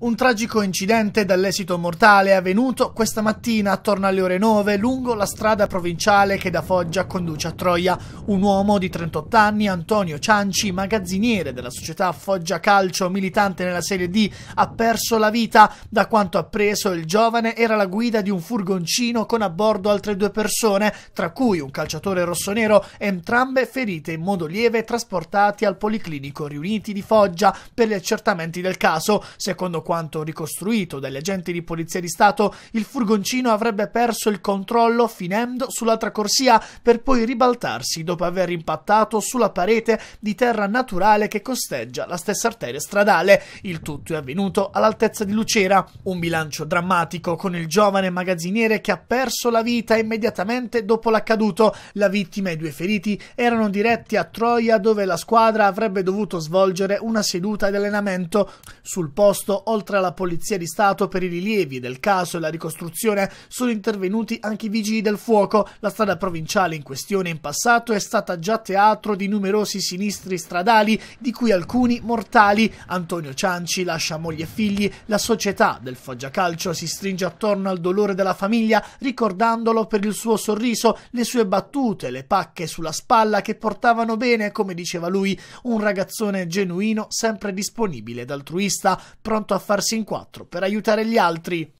Un tragico incidente dall'esito mortale è avvenuto questa mattina attorno alle ore 9 lungo la strada provinciale che da Foggia conduce a Troia. Un uomo di 38 anni, Antonio Cianci, magazziniere della società Foggia Calcio, militante nella Serie D, ha perso la vita. Da quanto appreso, il giovane era la guida di un furgoncino con a bordo altre due persone, tra cui un calciatore rossonero, entrambe ferite in modo lieve trasportati al Policlinico Riuniti di Foggia per gli accertamenti del caso. Secondo quanto ricostruito dagli agenti di polizia di Stato, il furgoncino avrebbe perso il controllo finendo sull'altra corsia per poi ribaltarsi dopo aver impattato sulla parete di terra naturale che costeggia la stessa arteria stradale. Il tutto è avvenuto all'altezza di Lucera. Un bilancio drammatico con il giovane magazziniere che ha perso la vita immediatamente dopo l'accaduto. La vittima e i due feriti erano diretti a Troia dove la squadra avrebbe dovuto svolgere una seduta di allenamento. Sul posto, oltre Oltre alla Polizia di Stato per i rilievi del caso e la ricostruzione sono intervenuti anche i vigili del fuoco. La strada provinciale in questione in passato è stata già teatro di numerosi sinistri stradali, di cui alcuni mortali. Antonio Cianci lascia moglie e figli. La società del Foggia Calcio si stringe attorno al dolore della famiglia, ricordandolo per il suo sorriso, le sue battute, le pacche sulla spalla che portavano bene, come diceva lui, un ragazzone genuino, sempre disponibile ed altruista, pronto a farsi in quattro per aiutare gli altri.